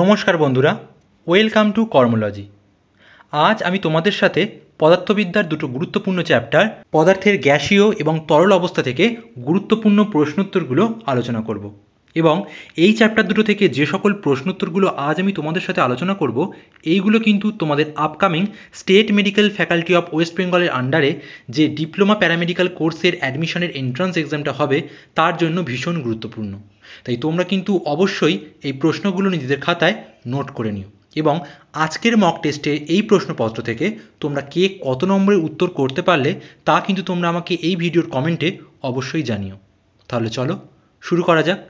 নমস্কার বন্ধুরা welcome to কর্মোলজি আজ আমি তোমাদের সাথে পদার্থবিদ্যার দুটো গুরুত্বপূর্ণ চ্যাপ্টার পদার্থের গ্যাসীয় এবং তরল অবস্থা থেকে গুরুত্বপূর্ণ প্রশ্নোত্তরগুলো আলোচনা করব এবং এই চ্যাপ্টার দুটো থেকে যে সকল প্রশ্নোত্তরগুলো আজ আমি তোমাদের সাথে আলোচনা করব এইগুলো কিন্তু তোমাদের upcoming state medical faculty of west বেঙ্গলের আন্ডারে যে ডিপ্লোমা প্যারামেডিক্যাল কোর্সের অ্যাডমিশনের এন্ট্রান্স এক্সামটা হবে তার জন্য ভীষণ গুরুত্বপূর্ণ তাই তোমরা কিন্তু অবশ্যই এই প্রশ্নগুলো নিজেদের খাতায় নোট করে নিও এবং আজকের মক টেস্টের এই প্রশ্নপত্র থেকে তোমরা কে কত নম্বরে উত্তর করতে পারলে তা কিন্তু তোমরা আমাকে এই ভিডিওর কমেন্টে অবশ্যই জানিও তাহলে চলো শুরু করা যাক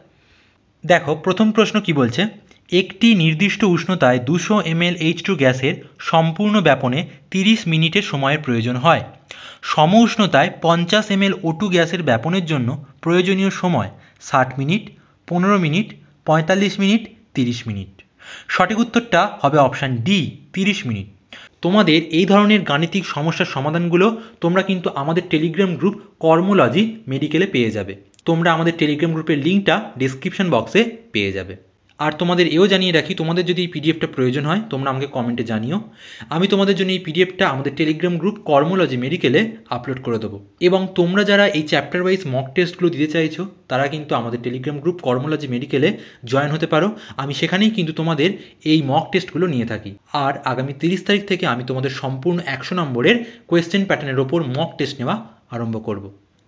দেখো প্রথম প্রশ্ন কি বলছে একটি নির্দিষ্ট উষ্ণতায় দুশো এমএল এইচ টু গ্যাসের সম্পূর্ণ ব্যাপনে 30 মিনিটের সময়ের প্রয়োজন হয় সম উষ্ণতায় পঞ্চাশ এমএল ওটু গ্যাসের ব্যাপনের জন্য প্রয়োজনীয় সময় ষাট মিনিট পনেরো মিনিট পঁয়তাল্লিশ মিনিট তিরিশ মিনিট সঠিক উত্তরটা হবে অপশান ডি তিরিশ মিনিট তোমাদের এই ধরনের গাণিতিক সমস্যার সমাধানগুলো তোমরা কিন্তু আমাদের টেলিগ্রাম গ্রুপ কর্মোলজি মেডিকেলে পেয়ে যাবে তোমরা আমাদের টেলিগ্রাম গ্রুপের লিঙ্কটা ডিসক্রিপশন বক্সে পেয়ে যাবে আর তোমাদের এও জানিয়ে রাখি তোমাদের যদি এই পিডিএফটা প্রয়োজন হয় তোমরা আমাকে কমেন্টে জানিও আমি তোমাদের জন্য এই পিডিএফটা আমাদের টেলিগ্রাম গ্রুপ কর্মোলজি মেডিকেলে আপলোড করে দেবো এবং তোমরা যারা এই চ্যাপ্টার ওয়াইজ মক টেস্টগুলো দিতে চাইছো তারা কিন্তু আমাদের টেলিগ্রাম গ্রুপ কর্মোলজি মেডিকেলে জয়েন হতে পারো আমি সেখানেই কিন্তু তোমাদের এই মক টেস্টগুলো নিয়ে থাকি আর আগামী তিরিশ তারিখ থেকে আমি তোমাদের সম্পূর্ণ একশো নম্বরের কোয়েশ্চেন প্যাটার্নের ওপর মক টেস্ট নেওয়া আরম্ভ করব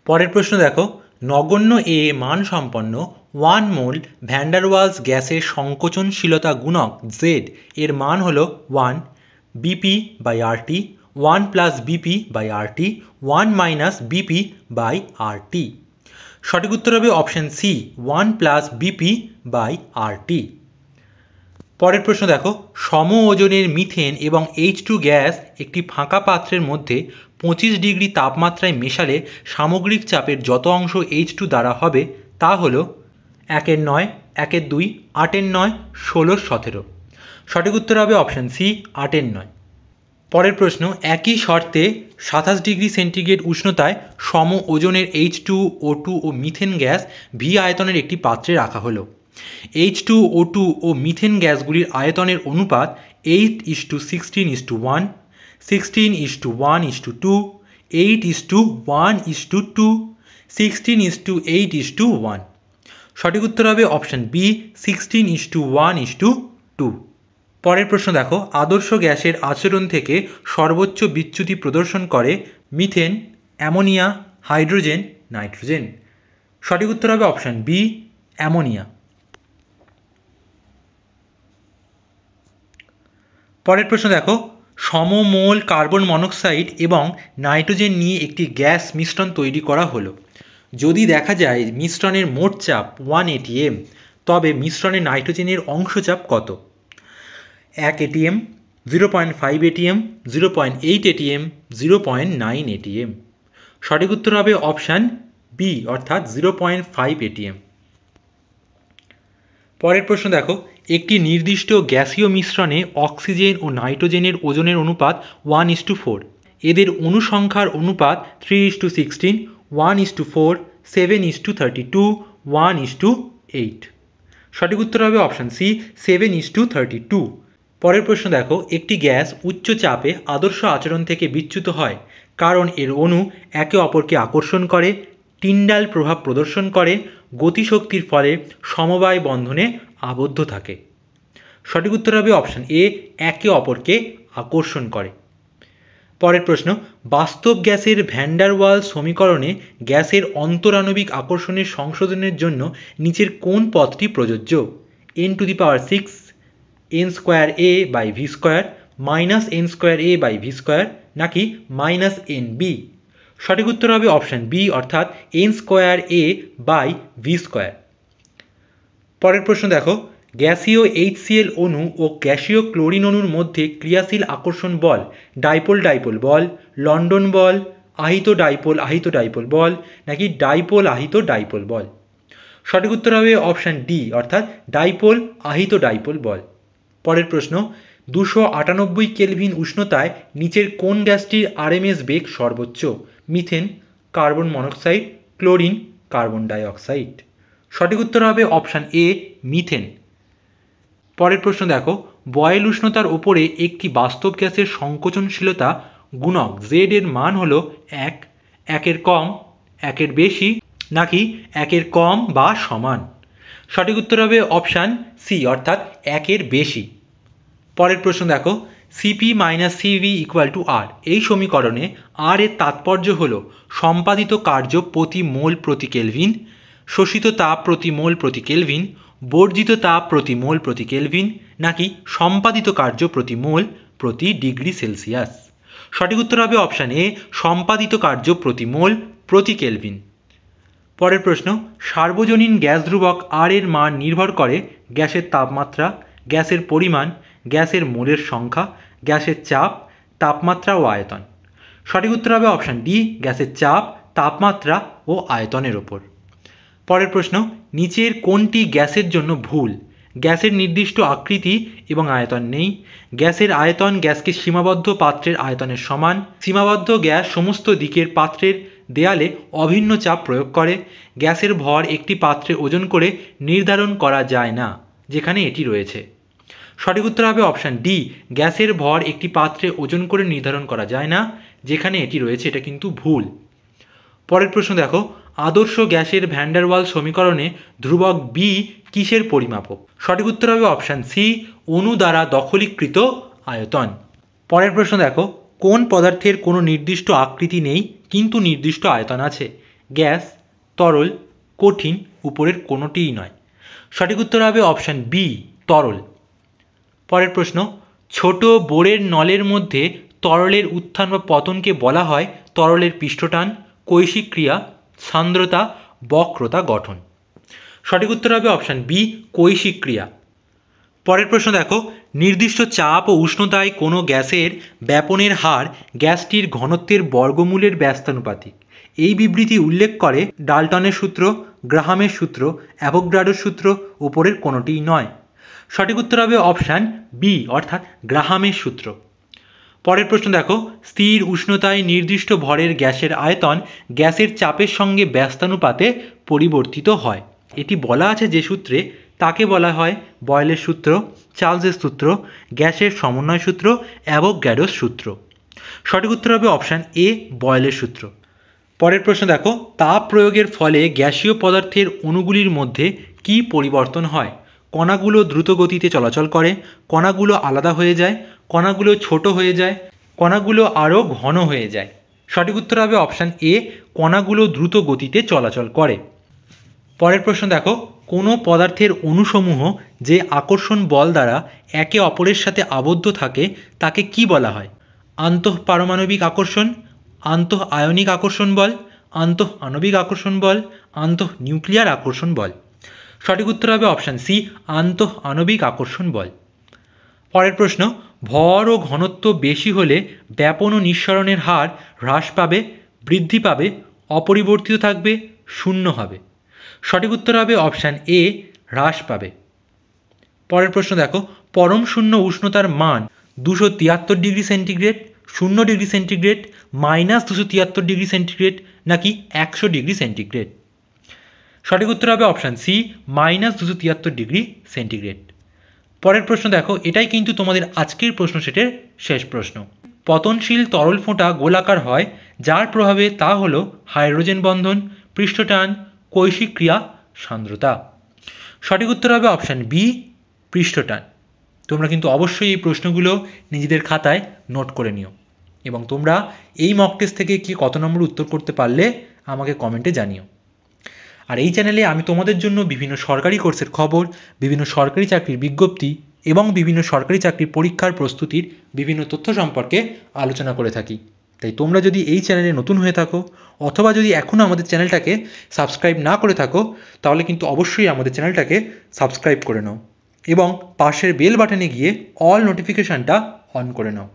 পরের প্রশ্ন দেখো নগণ্য এ মান সম্পন্ন ওয়ান মোল ভ্যান্ডারওয়ালস গ্যাসের সংকোচনশীলতা গুণক জেড এর মান হল one BP by RT one plus BP by RT one minus BP by RT সঠিক উত্তর হবে option C one plus BP by RT পরের প্রশ্ন দেখো সম ওজনের মিথেন এবং এইচ টু গ্যাস একটি ফাঁকা পাত্রের মধ্যে পঁচিশ ডিগ্রি তাপমাত্রায় মেশালে সামগ্রিক চাপের যত অংশ এইচ টু দ্বারা হবে তা হলো একের নয় একের দুই আটের নয় ষোলো সতেরো সঠিক উত্তর হবে অপশান সি আটের নয় পরের প্রশ্ন একই শর্তে সাতাশ ডিগ্রি সেন্টিগ্রেড উষ্ণতায় সম ওজনের H two O two O methane gas V আয়তনের একটি পাত্রে রাখা হলো H two O two O methane গ্যাসগুলির আয়তনের অনুপাত eight is to sixteen is to one sixteen is to one is to two eight is to one is to two sixteen is to eight is to one সঠিক উত্তর হবে option B sixteen is to one is to two পরের প্রশ্ন দেখো আদর্শ গ্যাসের আচরণ থেকে সর্বোচ্চ বিচ্যুতি প্রদর্শন করে মিথেন অ্যামোনিয়া হাইড্রোজেন নাইট্রোজেন সঠিক উত্তর হবে অপশন বি অ্যামোনিয়া পরের প্রশ্ন দেখো সমমোল কার্বন মনোক্সাইড এবং নাইট্রোজেন নিয়ে একটি গ্যাস মিশ্রণ তৈরি করা হলো যদি দেখা যায় মিশ্রণের মোট চাপ ওয়ান এটিএম তবে মিশ্রণে নাইট্রোজেনের অংশচাপ কত এক ATM zero point five ATM zero point eight ATM zero point nine ATM সঠিক উত্তর হবে অপশান বি অর্থাৎ জিরো পয়েন্ট ফাইভ এটিএম পরের প্রশ্ন দেখো একটি নির্দিষ্ট গ্যাসীয় মিশ্রণে অক্সিজেন ও নাইট্রোজেনের ওজনের অনুপাত ওয়ান ইস টু ফোর এদের অনুসংখ্যার অনুপাত three is to sixteen one is to four seven is to thirty two one is to eight সঠিক উত্তর হবে option C seven is to thirty two পরের প্রশ্ন দেখো একটি গ্যাস উচ্চ চাপে আদর্শ আচরণ থেকে বিচ্যুত হয় কারণ এর অণু একে অপরকে আকর্ষণ করে টিন্ডাল প্রভাব প্রদর্শন করে গতিশক্তির ফলে সমবায় বন্ধনে আবদ্ধ থাকে সঠিক উত্তর হবে অপশান এ একে অপরকে আকর্ষণ করে পরের প্রশ্ন বাস্তব গ্যাসের ভ্যান্ডারওয়াল সমীকরণে গ্যাসের অন্তরাণবিক আকর্ষণের সংশোধনের জন্য নিচের কোন পথটি প্রযোজ্য N to the power six N square A by V square minus N square A by V square নাকি মাইনাস এন বি সঠিক উত্তর হবে অপশান বি অর্থাৎ N square A by V square পরের প্রশ্ন দেখো গ্যাসীয় এইচসিএল অণু ও গ্যাসীয় ক্লোরিন অণুর মধ্যে ক্রিয়াশীল আকর্ষণ বল ডাইপোল ডাইপোল বল লন্ডন বল আহিত ডাইপোল আহিত ডাইপোল বল নাকি ডাইপোল আহিত ডাইপোল বল সঠিক উত্তর হবে অপশান ডি অর্থাৎ ডাইপোল আহিত ডাইপোল বল পরের প্রশ্ন দুশো আটানব্বই কেলভিন উষ্ণতায় নিচের কোন গ্যাসটির আরএমএস বেগ সর্বোচ্চ methane carbon monoxide chlorine carbon dioxide সঠিক উত্তর হবে অপশান এ মিথেন পরের প্রশ্ন দেখো বয়েল উষ্ণতার ওপরে একটি বাস্তব গ্যাসের সংকোচনশীলতা গুণক জেড এর মান হলো এক একের কম একের বেশি নাকি একের কম বা সমান সঠিক উত্তর হবে অপশান সি অর্থাৎ একের বেশি পরের প্রশ্ন দেখো CP minus CV equal to R এই সমীকরণে আর এর তাৎপর্য হল সম্পাদিত কার্য প্রতি মোল প্রতি কেলভিন শোষিত তাপ প্রতি মোল প্রতি কেলভিন বর্জিত তাপ প্রতি মোল প্রতি কেলভিন নাকি সম্পাদিত কার্য প্রতি মোল প্রতি ডিগ্রি সেলসিয়াস সঠিক উত্তর হবে অপশান এ সম্পাদিত কার্য প্রতি মোল প্রতি কেলভিন পরের প্রশ্ন সার্বজনীন গ্যাস ধ্রুবক আর এর মান নির্ভর করে গ্যাসের তাপমাত্রা গ্যাসের পরিমাণ গ্যাসের মোলের সংখ্যা গ্যাসের চাপ তাপমাত্রা ও আয়তন সঠিক উত্তর হবে অপশান ডি গ্যাসের চাপ তাপমাত্রা ও আয়তনের ওপর পরের প্রশ্ন নিচের কোনটি গ্যাসের জন্য ভুল গ্যাসের নির্দিষ্ট আকৃতি এবং আয়তন নেই গ্যাসের আয়তন গ্যাসকে সীমাবদ্ধ পাত্রের আয়তনের সমান সীমাবদ্ধ গ্যাস সমস্ত দিকের পাত্রের দেয়ালে অভিন্ন চাপ প্রয়োগ করে গ্যাসের ভর একটি পাত্রে ওজন করে নির্ধারণ করা যায় না যেখানে এটি রয়েছে সঠিক উত্তর হবে অপশান ডি গ্যাসের ভর একটি পাত্রে ওজন করে নির্ধারণ করা যায় না যেখানে এটি রয়েছে এটা কিন্তু ভুল পরের প্রশ্ন দেখো আদর্শ গ্যাসের ভ্যান্ডারওয়াল সমীকরণে ধ্রুবক বি কিসের পরিমাপক সঠিক উত্তর হবে অপশান সি অনু দ্বারা দখলীকৃত আয়তন পরের প্রশ্ন দেখো কোন পদার্থের কোনো নির্দিষ্ট আকৃতি নেই কিন্তু নির্দিষ্ট আয়তন আছে গ্যাস তরল কঠিন উপরের কোনোটিই নয় সঠিক উত্তর হবে অপশান বি তরল পরের প্রশ্ন ছোট বোরের নলের মধ্যে তরলের উত্থান বা পতনকে বলা হয় তরলের পৃষ্ঠটান কৈশিক ক্রিয়া সান্দ্রতা বক্রতা গঠন সঠিক উত্তর হবে অপশান বি কৈশিক ক্রিয়া পরের প্রশ্ন দেখো নির্দিষ্ট চাপ ও উষ্ণতায় কোনো গ্যাসের ব্যাপনের হার গ্যাসটির ঘনত্বের বর্গমূলের ব্যস্তানুপাতিক এই বিবৃতি উল্লেখ করে ডালটনের সূত্র গ্রাহামের সূত্র অ্যাভোগ্রাডোর সূত্র ওপরের কোনোটিই নয় সঠিক উত্তর হবে অপশান বি অর্থাৎ গ্রাহামের সূত্র পরের প্রশ্ন দেখো স্থির উষ্ণতায় নির্দিষ্ট ভরের গ্যাসের আয়তন গ্যাসের চাপের সঙ্গে ব্যস্তানুপাতে পরিবর্তিত হয় এটি বলা আছে যে সূত্রে তাকে বলা হয় বয়েলের সূত্র চার্লসের সূত্র গ্যাসের সমন্বয় সূত্র অ্যাভোগ্যাডোস সূত্র সঠিক উত্তর হবে অপশান এ বয়েলের সূত্র পরের প্রশ্ন দেখো তাপ প্রয়োগের ফলে গ্যাসীয় পদার্থের অণুগুলির মধ্যে কি পরিবর্তন হয় কণাগুলো দ্রুত গতিতে চলাচল করে কণাগুলো আলাদা হয়ে যায় কণাগুলো ছোট হয়ে যায় কণাগুলো আরও ঘন হয়ে যায় সঠিক উত্তর হবে অপশান এ কণাগুলো দ্রুত গতিতে চলাচল করে পরের প্রশ্ন দেখো কোনো পদার্থের অনুসমূহ যে আকর্ষণ বল দ্বারা একে অপরের সাথে আবদ্ধ থাকে তাকে কি বলা হয় আন্তঃ পারমাণবিক আকর্ষণ আন্তঃ আয়নিক আকর্ষণ বল আন্তঃ আণবিক আকর্ষণ বল আন্তঃ নিউক্লিয়ার আকর্ষণ বল সঠিক উত্তর হবে অপশান সি আন্তঃ আণবিক আকর্ষণ বল পরের প্রশ্ন ভর ও ঘনত্ব বেশি হলে ব্যাপন ও নিঃসরণের হার হ্রাস পাবে বৃদ্ধি পাবে অপরিবর্তিত থাকবে শূন্য হবে সঠিক উত্তর হবে অপশান এ হ্রাস পাবে পরের প্রশ্ন দেখো পরম শূন্য উষ্ণতার মান দুশো তিয়াত্তর ডিগ্রি সেন্টিগ্রেড শূন্য ডিগ্রি সেন্টিগ্রেড মাইনাস দুশো তিয়াত্তর ডিগ্রি সেন্টিগ্রেড নাকি একশো ডিগ্রি সেন্টিগ্রেড সঠিক উত্তর হবে অপশান সি মাইনাস দুশো তিয়াত্তর ডিগ্রি সেন্টিগ্রেড পরের প্রশ্ন দেখো এটাই কিন্তু তোমাদের আজকের প্রশ্ন সেটের শেষ প্রশ্ন পতনশীল তরল ফোঁটা গোলাকার হয় যার প্রভাবে তা হলো হাইড্রোজেন বন্ধন পৃষ্ঠটান কৈশিক ক্রিয়া সান্দ্রতা সঠিক উত্তর হবে অপশান বি পৃষ্ঠটান তোমরা কিন্তু অবশ্যই এই প্রশ্নগুলো নিজেদের খাতায় নোট করে নিও এবং তোমরা এই মক টেস্ট থেকে কি কত নম্বর উত্তর করতে পারলে আমাকে কমেন্টে জানিও আর এই চ্যানেলে আমি তোমাদের জন্য বিভিন্ন সরকারি কোর্সের খবর বিভিন্ন সরকারি চাকরির বিজ্ঞপ্তি এবং বিভিন্ন সরকারি চাকরির পরীক্ষার প্রস্তুতির বিভিন্ন তথ্য সম্পর্কে আলোচনা করে থাকি তাই তোমরা যদি এই চ্যানেলে নতুন হয়ে থাকো অথবা যদি এখনও আমাদের চ্যানেলটাকে সাবস্ক্রাইব না করে থাকো তাহলে কিন্তু অবশ্যই আমাদের চ্যানেলটাকে সাবস্ক্রাইব করে নাও এবং পাশের বেল বাটনে গিয়ে অল নোটিফিকেশানটা অন করে নাও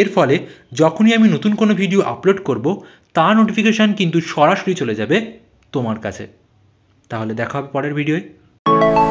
এর ফলে যখনই আমি নতুন কোনো ভিডিও আপলোড করব তা নোটিফিকেশান কিন্তু সরাসরি চলে যাবে তোমার কাছে তাহলে দেখা হবে পরের ভিডিওয়